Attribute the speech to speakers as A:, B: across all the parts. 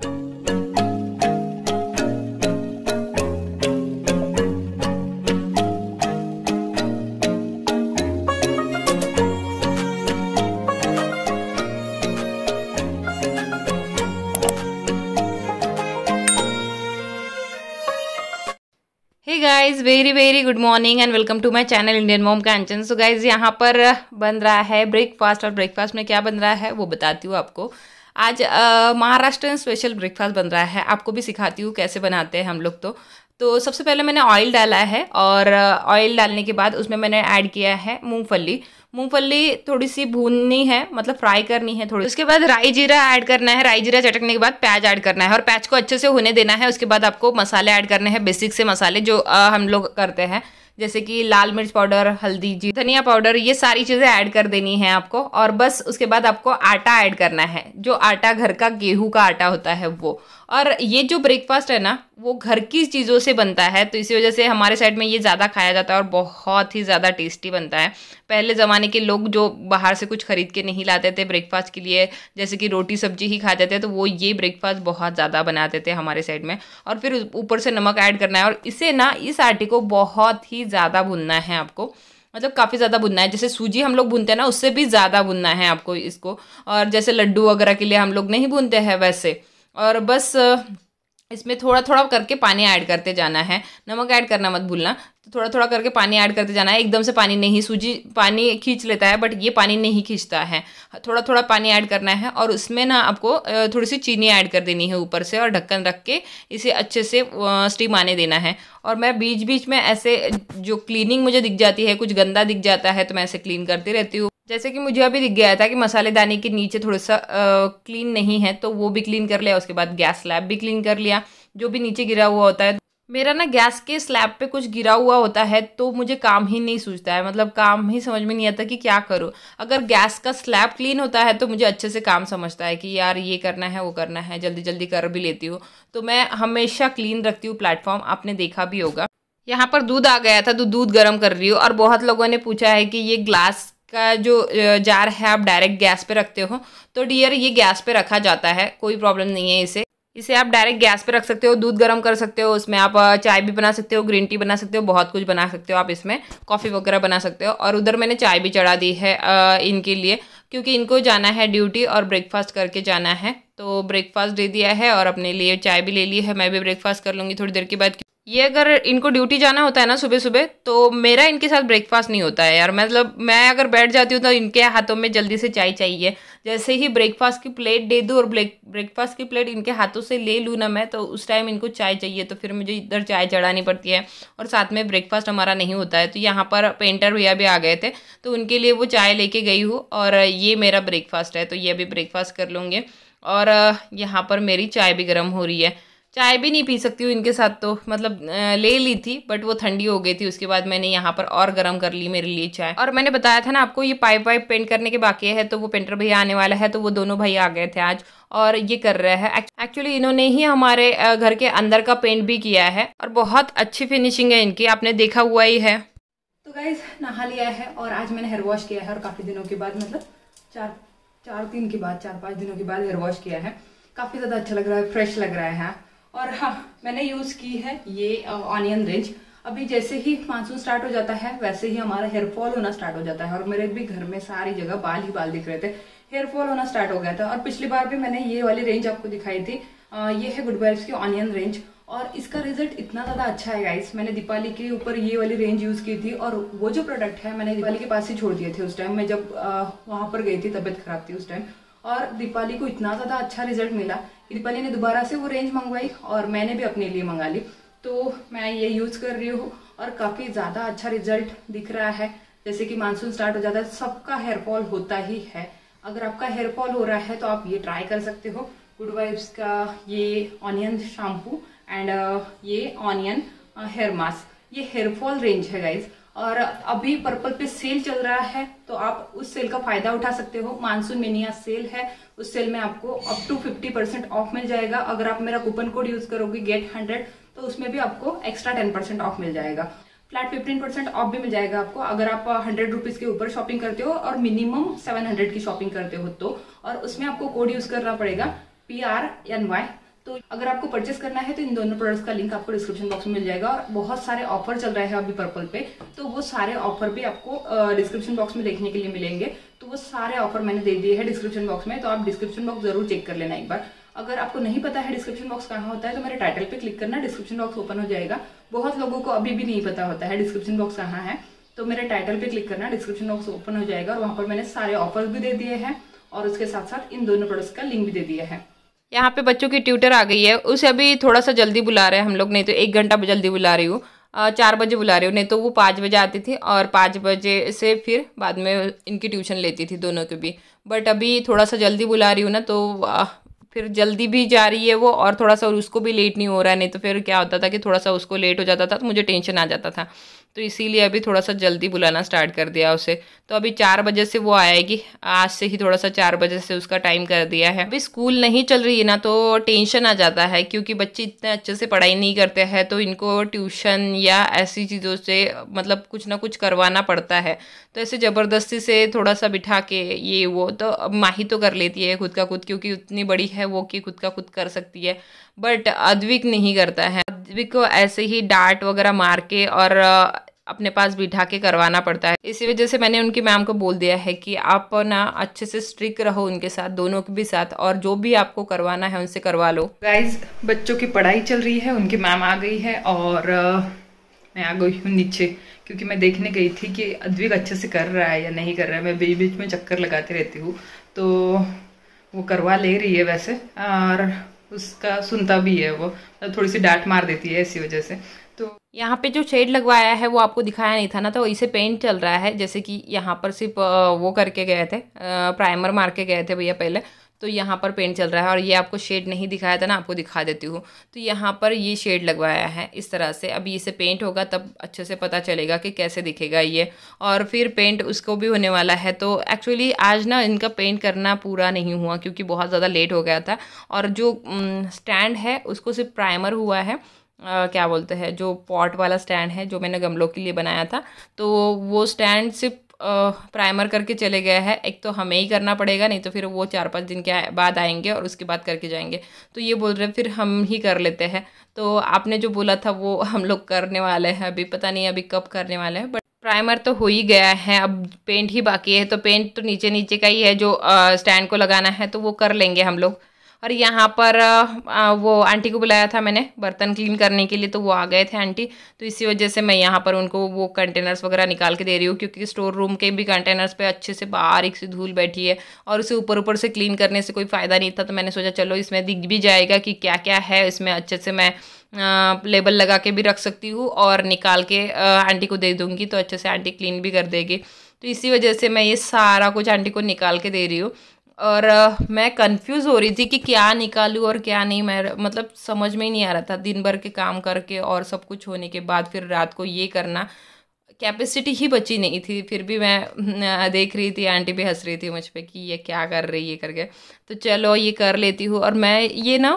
A: guys very very good morning and welcome to my channel Indian mom Kanchan so guys यहाँ पर बन रहा है ब्रेकफास्ट और ब्रेकफास्ट में क्या बन रहा है वो बताती हूँ आपको आज महाराष्ट्र स्पेशल ब्रेकफास्ट बन रहा है आपको भी सिखाती हूँ कैसे बनाते हैं हम लोग तो तो सबसे पहले मैंने ऑयल डाला है और ऑयल डालने के बाद उसमें मैंने ऐड किया है मूंगफली मूंगफली थोड़ी सी भूननी है मतलब फ्राई करनी है थोड़ी उसके बाद राई जीरा ऐड करना है राई जीरा चटकने के बाद प्याज ऐड करना है और प्याज को अच्छे से होने देना है उसके बाद आपको मसाले ऐड करने हैं बेसिक से मसाले जो आ, हम लोग करते हैं जैसे कि लाल मिर्च पाउडर हल्दी जी धनिया पाउडर ये सारी चीज़ें ऐड कर देनी है आपको और बस उसके बाद आपको आटा ऐड करना है जो आटा घर का गेहूं का आटा होता है वो और ये जो ब्रेकफास्ट है ना वो घर की चीज़ों से बनता है तो इसी वजह से हमारे साइड में ये ज़्यादा खाया जाता है और बहुत ही ज़्यादा टेस्टी बनता है पहले ज़माने के लोग जो बाहर से कुछ ख़रीद के नहीं लाते थे ब्रेकफास्ट के लिए जैसे कि रोटी सब्जी ही खाते थे तो वो ये ब्रेकफास्ट बहुत ज़्यादा बनाते थे हमारे साइड में और फिर ऊपर से नमक ऐड करना है और इसे ना इस आटे को बहुत ही ज़्यादा भुनना है आपको मतलब काफ़ी ज़्यादा भुनना है जैसे सूजी हम लोग बुनते हैं ना उससे भी ज़्यादा भुनना है आपको इसको और जैसे लड्डू वगैरह के लिए हम लोग नहीं बुनते हैं वैसे और बस इसमें थोड़ा थोड़ा करके पानी ऐड करते जाना है नमक ऐड करना मत भूलना तो थोड़ा थोड़ा करके पानी ऐड करते जाना है एकदम से पानी नहीं सूजी पानी खींच लेता है बट ये पानी नहीं खींचता है थोड़ा थोड़ा पानी ऐड करना है और उसमें ना आपको थोड़ी सी चीनी ऐड कर देनी है ऊपर से और ढक्कन रख के इसे अच्छे से स्टीम आने देना है और मैं बीच बीच में ऐसे जो क्लीनिंग मुझे दिख जाती है कुछ गंदा दिख जाता है तो मैं ऐसे क्लीन करती रहती हूँ जैसे कि मुझे अभी दिख गया था कि मसालेदानी के नीचे थोड़ा सा क्लीन नहीं है तो वो भी क्लीन कर लिया उसके बाद गैस स्लैब भी क्लीन कर लिया जो भी नीचे गिरा हुआ होता है मेरा ना गैस के स्लैब पे कुछ गिरा हुआ होता है तो मुझे काम ही नहीं सूझता है मतलब काम ही समझ में नहीं आता कि क्या करो अगर गैस का स्लैब क्लीन होता है तो मुझे अच्छे से काम समझता है कि यार ये करना है वो करना है जल्दी जल्दी कर भी लेती हूँ तो मैं हमेशा क्लीन रखती हूँ प्लेटफॉर्म आपने देखा भी होगा यहाँ पर दूध आ गया था तो दूध गर्म कर रही हूँ और बहुत लोगों ने पूछा है कि ये ग्लास का जो जार है आप डायरेक्ट गैस पे रखते हो तो डियर ये गैस पे रखा जाता है कोई प्रॉब्लम नहीं है इसे इसे आप डायरेक्ट गैस पे रख सकते हो दूध गर्म कर सकते हो उसमें आप चाय भी बना सकते हो ग्रीन टी बना सकते हो बहुत कुछ बना सकते हो आप इसमें कॉफ़ी वगैरह बना सकते हो और उधर मैंने चाय भी चढ़ा दी है इनके लिए क्योंकि इनको जाना है ड्यूटी और ब्रेकफास्ट करके जाना है तो ब्रेकफास्ट दे दिया है और अपने लिए चाय भी ले ली है मैं भी ब्रेकफास्ट कर लूँगी थोड़ी देर के बाद ये अगर इनको ड्यूटी जाना होता है ना सुबह सुबह तो मेरा इनके साथ ब्रेकफास्ट नहीं होता है यार मतलब मैं अगर बैठ जाती हूँ तो इनके हाथों में जल्दी से चाय चाहिए जैसे ही ब्रेकफास्ट की प्लेट दे दूँ और ब्रेक ब्रेकफास्ट की प्लेट इनके हाथों से ले लूँ ना मैं तो उस टाइम इनको चाय चाहिए तो फिर मुझे इधर चाय चढ़ानी पड़ती है और साथ में ब्रेकफास्ट हमारा नहीं होता है तो यहाँ पर पेंटर भैया भी आ गए थे तो उनके लिए वो चाय लेके गई हूँ और ये मेरा ब्रेकफास्ट है तो ये अभी ब्रेकफास्ट कर लूँगी और यहाँ पर मेरी चाय भी गर्म हो रही है चाय भी नहीं पी सकती हूँ इनके साथ तो मतलब ले ली थी बट वो ठंडी हो गई थी उसके बाद मैंने यहाँ पर और गर्म कर ली मेरे लिए चाय और मैंने बताया था ना आपको ये पाइप वाइप पेंट करने के बाकी है तो वो पेंटर भैया आने वाला है तो वो दोनों भैया आ गए थे आज और ये कर रहे हैं एक्चुअली इन्होंने ही हमारे घर के अंदर का पेंट भी किया है और बहुत अच्छी फिनिशिंग है इनकी आपने देखा हुआ ही है तो गाइज नहा लिया है और आज मैंने हेयर वॉश किया है और काफ़ी दिनों के बाद मतलब चार चार दिन के बाद चार पाँच दिनों के बाद हेयर वॉश किया है काफ़ी ज़्यादा अच्छा लग रहा है फ्रेश लग रहा है और हाँ मैंने यूज़ की है ये ऑनियन रिंच अभी जैसे ही मानसून स्टार्ट हो जाता है वैसे ही हमारा हेयर फॉल होना स्टार्ट हो जाता है और मेरे भी घर में सारी जगह बाल ही बाल दिख रहे थे हेयर फॉल होना स्टार्ट हो गया था और पिछली बार भी मैंने ये वाली रेंज आपको दिखाई थी आ, ये है गुड वाइब्स की ऑनियन रेंज और इसका रिजल्ट इतना ज़्यादा अच्छा है गाइस मैंने दीपाली के ऊपर ये वाली रेंज यूज़ की थी और वो जो प्रोडक्ट है मैंने दीपाली के पास ही छोड़ दिए थे उस टाइम मैं जब आ, वहाँ पर गई थी तबियत खराब थी उस टाइम और दीपाली को इतना ज़्यादा अच्छा रिजल्ट मिला कि दीपाली ने दोबारा से वो रेंज मंगवाई और मैंने भी अपने लिए मंगा ली तो मैं ये यूज़ कर रही हूँ और काफ़ी ज़्यादा अच्छा रिजल्ट दिख रहा है जैसे कि मानसून स्टार्ट हो जाता है सबका हेयर फॉल होता ही है अगर आपका हेयर फॉल हो रहा है तो आप ये ट्राई कर सकते हो गुड वाइब्स का ये ऑनियन शैम्पू एंड ये ऑनियन हेयर मास्क ये हेयर फॉल रेंज है गाइज़ और अभी पर्पल पे सेल चल रहा है तो आप उस सेल का फायदा उठा सकते हो मानसून मेनिया सेल है उस सेल में आपको अप टू 50 परसेंट ऑफ मिल जाएगा अगर आप मेरा कूपन कोड यूज करोगे गेट हंड्रेड तो उसमें भी आपको एक्स्ट्रा टेन परसेंट ऑफ मिल जाएगा फ्लैट फिफ्टीन परसेंट ऑफ भी मिल जाएगा आपको अगर आप हंड्रेड रुपीज के ऊपर शॉपिंग करते हो और मिनिमम सेवन हंड्रेड की शॉपिंग करते हो तो और उसमें आपको कोड यूज करना पड़ेगा पी आर एन वाई तो अगर आपको परचेस करना है तो इन दोनों प्रोडक्ट्स का लिंक आपको डिस्क्रिप्शन बॉक्स में मिल जाएगा और बहुत सारे ऑफर चल रहे हैं अभी पर्पल पे तो वो सारे ऑफर भी आपको डिस्क्रिप्शन बॉक्स में देखने के लिए मिलेंगे तो वो सारे ऑफर मैंने दे दिए हैं डिस्क्रिप्शन बॉक्स में तो आप डिस्क्रिप्शन बॉक्स जरूर चेक कर लेना एक बार अगर आपको नहीं पता है डिस्क्रिप्शन बॉक्स कहाँ होता है तो मेरे टाइटल पे क्लिक करना डिस्क्रिप्शन बॉक्स ओपन हो जाएगा बहुत लोगों को अभी भी नहीं पता होता है डिस्क्रिप्शन बॉक्स कहाँ है तो मेरे टाइटल पे क्लिक करना डिस्क्रिप्शन बॉक्स ओपन हो जाएगा और वहाँ पर मैंने सारे ऑफर्स भी दे दिए हैं और उसके साथ साथ इन दोनों प्रोडक्ट्स का लिंक भी दे दिया है यहाँ पे बच्चों की ट्यूटर आ गई है उसे अभी थोड़ा सा जल्दी बुला रहे हैं हम लोग नहीं तो एक घंटा जल्दी बुला रही हूँ चार बजे बुला रही हूँ नहीं तो वो पाँच बजे आती थी और पाँच बजे से फिर बाद में इनकी ट्यूशन लेती थी दोनों के भी बट अभी थोड़ा सा जल्दी बुला रही हूँ ना तो फिर जल्दी भी जा रही है वो और थोड़ा सा और उसको भी लेट नहीं हो रहा है नहीं तो फिर क्या होता था कि थोड़ा सा उसको लेट हो जाता था तो मुझे टेंशन आ जाता था तो इसीलिए अभी थोड़ा सा जल्दी बुलाना स्टार्ट कर दिया उसे तो अभी चार बजे से वो आएगी आज से ही थोड़ा सा चार बजे से उसका टाइम कर दिया है अभी स्कूल नहीं चल रही है ना तो टेंशन आ जाता है क्योंकि बच्चे इतने अच्छे से पढ़ाई नहीं करते हैं तो इनको ट्यूशन या ऐसी चीज़ों से मतलब कुछ ना कुछ करवाना पड़ता है तो ऐसे ज़बरदस्ती से थोड़ा सा बिठा के ये वो तो माही तो कर लेती है खुद का खुद क्योंकि उतनी बड़ी है वो कि खुद का खुद कर सकती है बट अद्विक नहीं करता है अद्विक को ऐसे ही डांट वगैरह मार के और अपने पास बिठा के करवाना पड़ता है इसी वजह से मैंने उनकी मैम को बोल दिया है कि आप ना अच्छे से स्ट्रिक रहो उनके साथ दोनों के भी साथ और जो भी आपको करवाना है उनसे करवा लो गाइज बच्चों की पढ़ाई चल रही है उनकी मैम आ गई है और मैं आ गई हूँ नीचे क्योंकि मैं देखने गई थी कि अद्विक अच्छे से कर रहा है या नहीं कर रहा है मैं बीच बीच में चक्कर लगाती रहती हूँ तो वो करवा ले रही है वैसे और उसका सुनता भी है वो मतलब थोड़ी सी डांट मार देती है इसी वजह से तो यहाँ पे जो शेड लगवाया है वो आपको दिखाया नहीं था ना तो इसे पेंट चल रहा है जैसे कि यहाँ पर सिर्फ वो करके गए थे प्राइमर मार के गए थे भैया पहले तो यहाँ पर पेंट चल रहा है और ये आपको शेड नहीं दिखाया था ना आपको दिखा देती हूँ तो यहाँ पर ये शेड लगवाया है इस तरह से अभी इसे पेंट होगा तब अच्छे से पता चलेगा कि कैसे दिखेगा ये और फिर पेंट उसको भी होने वाला है तो एक्चुअली आज ना इनका पेंट करना पूरा नहीं हुआ क्योंकि बहुत ज़्यादा लेट हो गया था और जो स्टैंड है उसको सिर्फ प्राइमर हुआ है Uh, क्या बोलते हैं जो पॉट वाला स्टैंड है जो मैंने गमलों के लिए बनाया था तो वो स्टैंड सिर्फ प्राइमर करके चले गए हैं एक तो हमें ही करना पड़ेगा नहीं तो फिर वो चार पाँच दिन के बाद आएंगे और उसके बाद करके जाएंगे तो ये बोल रहे फिर हम ही कर लेते हैं तो आपने जो बोला था वो हम लोग करने वाले हैं अभी पता नहीं अभी कब करने वाले हैं बट प्राइमर तो हो ही गया है अब पेंट ही बाकी है तो पेंट तो नीचे नीचे का ही है जो स्टैंड को लगाना है तो वो कर लेंगे हम लोग और यहाँ पर वो आंटी को बुलाया था मैंने बर्तन क्लीन करने के लिए तो वो आ गए थे आंटी तो इसी वजह से मैं यहाँ पर उनको वो कंटेनर्स वगैरह निकाल के दे रही हूँ क्योंकि स्टोर रूम के भी कंटेनर्स पे अच्छे से बारीक सी धूल बैठी है और उसे ऊपर ऊपर से क्लीन करने से कोई फ़ायदा नहीं था तो मैंने सोचा चलो इसमें दिख भी जाएगा कि क्या क्या है इसमें अच्छे से मैं लेबल लगा के भी रख सकती हूँ और निकाल के आंटी को दे दूँगी तो अच्छे से आंटी क्लीन भी कर देगी तो इसी वजह से मैं ये सारा कुछ आंटी को निकाल के दे रही हूँ और मैं कंफ्यूज हो रही थी कि क्या निकालूँ और क्या नहीं मैं मतलब समझ में ही नहीं आ रहा था दिन भर के काम करके और सब कुछ होने के बाद फिर रात को ये करना कैपेसिटी ही बची नहीं थी फिर भी मैं देख रही थी आंटी भी हंस रही थी मुझ पर कि ये क्या कर रही है करके तो चलो ये कर लेती हूँ और मैं ये ना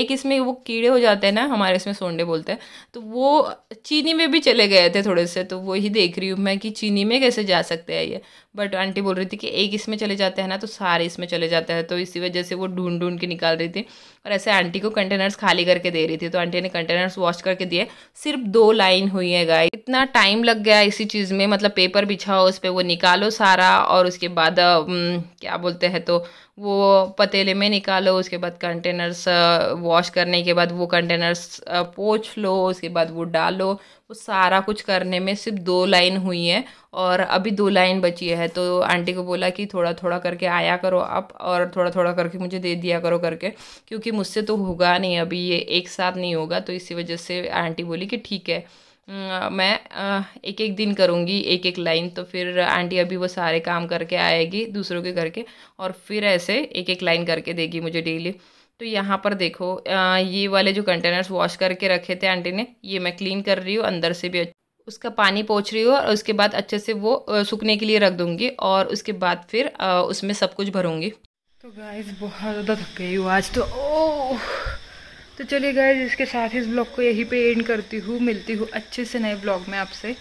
A: एक इसमें वो कीड़े हो जाते हैं ना हमारे इसमें सोंडे बोलते हैं तो वो चीनी में भी चले गए थे थोड़े से तो वही देख रही हूँ मैं कि चीनी में कैसे जा सकते हैं ये बट आंटी बोल रही थी कि एक इसमें चले जाते हैं ना तो सारे इसमें चले जाते हैं तो इसी वजह से वो ढूंढ ढूंढ के निकाल रही थी और ऐसे आंटी को कंटेनर्स खाली करके दे रही थी तो आंटी ने कंटेनर्स वॉश करके दिए सिर्फ दो लाइन हुई है गाय इतना टाइम लग गया इसी चीज़ में मतलब पेपर बिछाओ उस पर वो निकालो सारा और उसके बाद क्या बोलते हैं तो वो पतीले में निकालो उसके बाद कंटेनर्स वॉश करने के बाद वो कंटेनर्स पोछ लो उसके बाद वो डालो वो सारा कुछ करने में सिर्फ दो लाइन हुई है और अभी दो लाइन बची है तो आंटी को बोला कि थोड़ा थोड़ा करके आया करो आप और थोड़ा थोड़ा करके मुझे दे दिया करो करके क्योंकि मुझसे तो होगा नहीं अभी ये एक साथ नहीं होगा तो इसी वजह से आंटी बोली कि ठीक है मैं एक एक दिन करूँगी एक एक लाइन तो फिर आंटी अभी वो सारे काम करके आएगी दूसरों के घर के और फिर ऐसे एक एक लाइन करके देगी मुझे डेली तो यहाँ पर देखो ये वाले जो कंटेनर्स वॉश करके रखे थे आंटी ने ये मैं क्लीन कर रही हूँ अंदर से भी उसका पानी पहुँच रही हूँ और उसके बाद अच्छे से वो सूखने के लिए रख दूँगी और उसके बाद फिर उसमें सब कुछ भरूँगी तो गाइस बहुत ज़्यादा थक गई हूँ आज तो ओह तो चलिए गाइज इसके साथ इस ब्लॉग को यहीं पे एंड करती हूँ मिलती हूँ अच्छे से नए ब्लॉग में आपसे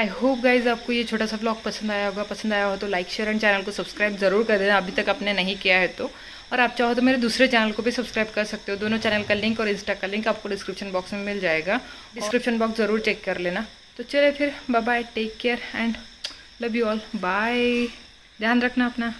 A: आई होप गाइज आपको ये छोटा सा ब्लॉग पसंद आया होगा पसंद आया हो तो लाइक शेयर एंड चैनल को सब्सक्राइब जरूर कर देना अभी तक आपने नहीं किया है तो और आप चाहो तो मेरे दूसरे चैनल को भी सब्सक्राइब कर सकते हो दोनों चैनल का लिंक और इंस्टा का लिंक आपको डिस्क्रिप्शन बॉक्स में मिल जाएगा डिस्क्रिप्शन बॉक्स ज़रूर चेक कर लेना तो चले फिर bye bye take care and love you all bye ध्यान रखना अपना